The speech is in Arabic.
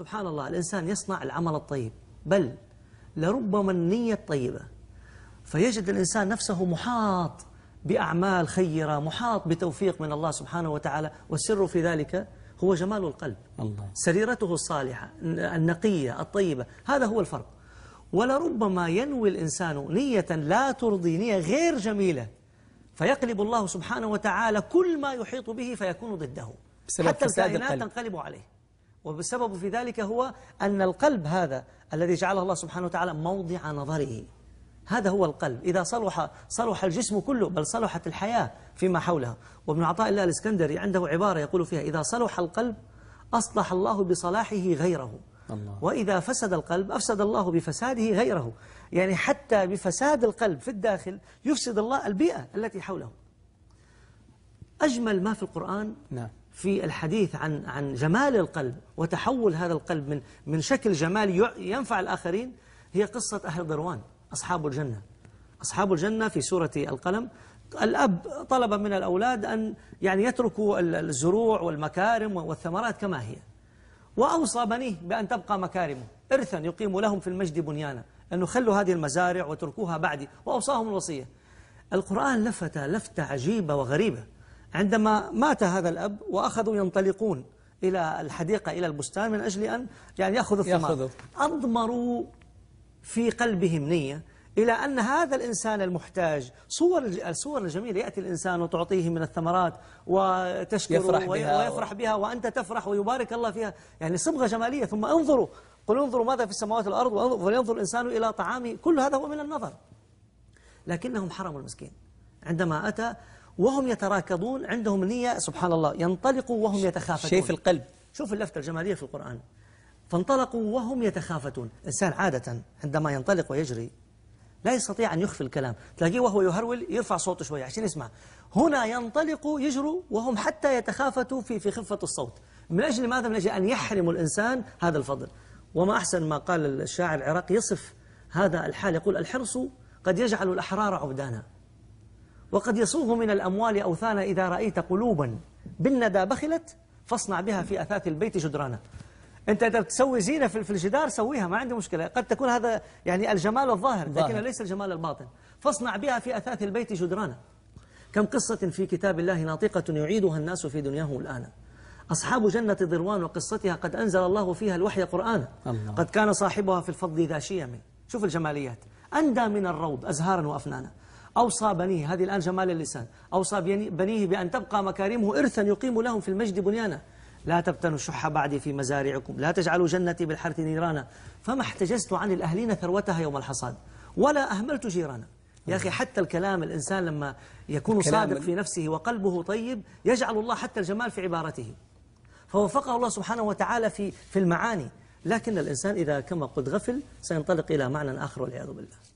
سبحان الله الإنسان يصنع العمل الطيب بل لربما النية الطيبة فيجد الإنسان نفسه محاط بأعمال خيرة محاط بتوفيق من الله سبحانه وتعالى والسر في ذلك هو جمال القلب الله. سريرته الصالحة النقية الطيبة هذا هو الفرق ولربما ينوي الإنسان نية لا ترضي نية غير جميلة فيقلب الله سبحانه وتعالى كل ما يحيط به فيكون ضده حتى الكائنات تنقلب عليه والسبب في ذلك هو أن القلب هذا الذي جعله الله سبحانه وتعالى موضع نظره هذا هو القلب إذا صلح صلح الجسم كله بل صلحت الحياة فيما حولها وابن عطاء الله الإسكندري عنده عبارة يقول فيها إذا صلح القلب أصلح الله بصلاحه غيره الله. وإذا فسد القلب أفسد الله بفساده غيره يعني حتى بفساد القلب في الداخل يفسد الله البيئة التي حوله أجمل ما في القرآن نعم في الحديث عن عن جمال القلب وتحول هذا القلب من من شكل جمال ينفع الآخرين هي قصة أهل ضروان أصحاب الجنة أصحاب الجنة في سورة القلم الأب طلب من الأولاد أن يعني يتركوا الزروع والمكارم والثمرات كما هي وأوصى بنيه بأن تبقى مكارمه إرثا يقيم لهم في المجد بنيانا أنه خلوا هذه المزارع وتركوها بعدي وأوصاهم الوصية القرآن لفت لفتة عجيبة وغريبة عندما مات هذا الأب وأخذوا ينطلقون إلى الحديقة إلى البستان من أجل أن يعني يأخذوا الثمار أضمروا في قلبهم نية إلى أن هذا الإنسان المحتاج صور الصور الجميلة يأتي الإنسان وتعطيه من الثمرات وتشكر يفرح بها ويفرح بها وأنت تفرح ويبارك الله فيها يعني صبغة جمالية ثم انظروا قل انظروا ماذا في السماوات والأرض ولينظر الإنسان إلى طعامه كل هذا هو من النظر لكنهم حرموا المسكين عندما أتى وهم يتراكضون عندهم نية سبحان الله ينطلقوا وهم يتخافتون شيء في القلب شوف اللفتة الجمالية في القرآن فانطلقوا وهم يتخافتون الإنسان عادة عندما ينطلق ويجري لا يستطيع أن يخفي الكلام تلاقيه وهو يهرول يرفع صوته شوية عشان يسمع هنا ينطلقوا يجروا وهم حتى يتخافتوا في في خفة الصوت من أجل ماذا؟ من أجل أن يحرم الإنسان هذا الفضل وما أحسن ما قال الشاعر العراقي يصف هذا الحال يقول الحرص قد يجعل الأحرار عبدانا وقد يصوغ من الأموال أوثانا إذا رأيت قلوبا بالندى بخلت فاصنع بها في أثاث البيت جدرانا أنت إذا تسوي زينة في الجدار سويها ما عندي مشكلة قد تكون هذا يعني الجمال الظاهر لكن ليس الجمال الباطن فاصنع بها في أثاث البيت جدرانا كم قصة في كتاب الله ناطقة يعيدها الناس في دنياهم الآن أصحاب جنة ذروان وقصتها قد أنزل الله فيها الوحي قرآن الله. قد كان صاحبها في الفضل ذا شيم شوف الجماليات أندى من الروض أزهارا وأفنانا أوصى بنيه هذه الآن جمال اللسان أوصى بنيه بأن تبقى مكارمه إرثا يقيم لهم في المجد بنيانا لا تبتنوا الشح بعدي في مزارعكم لا تجعلوا جنتي بالحرث نيرانا فما احتجزت عن الأهلين ثروتها يوم الحصاد ولا أهملت جيرانا يا أخي حتى الكلام الإنسان لما يكون صادق في نفسه وقلبه طيب يجعل الله حتى الجمال في عبارته فوفقه الله سبحانه وتعالى في في المعاني لكن الإنسان إذا كما قلت غفل سينطلق إلى معنى آخر والعياذ بالله